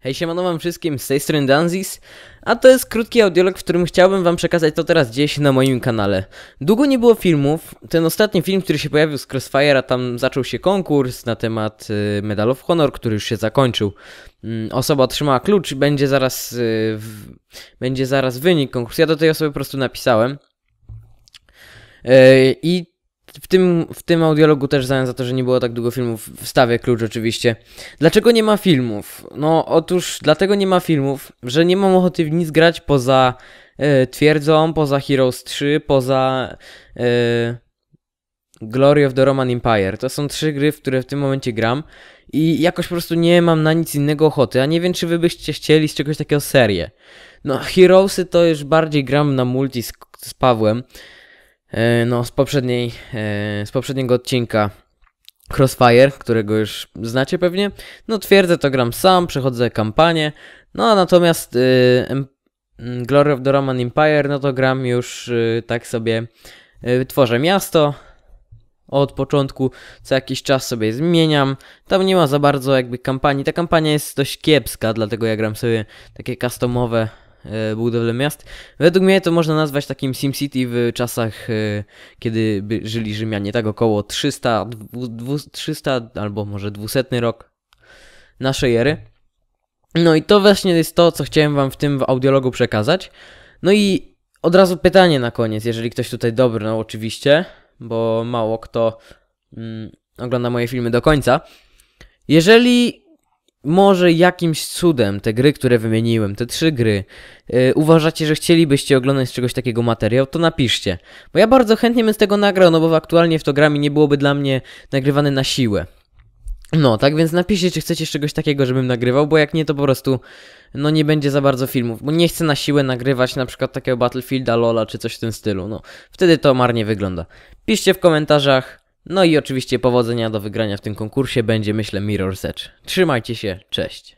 Hej siemano wam wszystkim, z tej strony Danzis, a to jest krótki audiolog, w którym chciałbym wam przekazać to teraz dzieje się na moim kanale. Długo nie było filmów, ten ostatni film, który się pojawił z Crossfire'a, tam zaczął się konkurs na temat y, Medal of Honor, który już się zakończył. Y, osoba otrzymała klucz i będzie zaraz, y, w, będzie zaraz wynik konkursu, ja do tej osoby po prostu napisałem. Y, I w tym, w tym audiologu też zająłem za to, że nie było tak długo filmów, wstawię klucz oczywiście. Dlaczego nie ma filmów? No otóż dlatego nie ma filmów, że nie mam ochoty w nic grać poza y, Twierdzą, poza Heroes 3, poza y, Glory of the Roman Empire. To są trzy gry, w które w tym momencie gram i jakoś po prostu nie mam na nic innego ochoty, a nie wiem czy wy byście chcieli z czegoś takiego serię. No Heroesy to już bardziej gram na multi z, z Pawłem, E, no, z, poprzedniej, e, z poprzedniego odcinka Crossfire, którego już znacie pewnie. No twierdzę, to gram sam, przechodzę kampanię. No natomiast y, mm, Glory of the Roman Empire, no to gram już y, tak sobie, y, tworzę miasto, od początku, co jakiś czas sobie zmieniam. Tam nie ma za bardzo jakby kampanii. Ta kampania jest dość kiepska, dlatego ja gram sobie takie customowe E, budowlę miast. Według mnie to można nazwać takim SimCity w czasach, e, kiedy żyli Rzymianie, tak około 300, 300 albo może 200 rok naszej ery. No i to właśnie jest to, co chciałem wam w tym audiologu przekazać. No i od razu pytanie na koniec, jeżeli ktoś tutaj dobry no oczywiście, bo mało kto mm, ogląda moje filmy do końca. Jeżeli może jakimś cudem te gry, które wymieniłem, te trzy gry, yy, uważacie, że chcielibyście oglądać z czegoś takiego materiał, to napiszcie. Bo ja bardzo chętnie bym z tego nagrał, no bo aktualnie w to grami nie byłoby dla mnie nagrywane na siłę. No, tak więc napiszcie, czy chcecie czegoś takiego, żebym nagrywał, bo jak nie, to po prostu no nie będzie za bardzo filmów, bo nie chcę na siłę nagrywać na przykład takiego Battlefielda, Lola czy coś w tym stylu, no. Wtedy to marnie wygląda. Piszcie w komentarzach, no i oczywiście powodzenia do wygrania w tym konkursie będzie, myślę, Mirror Edge. Trzymajcie się, cześć!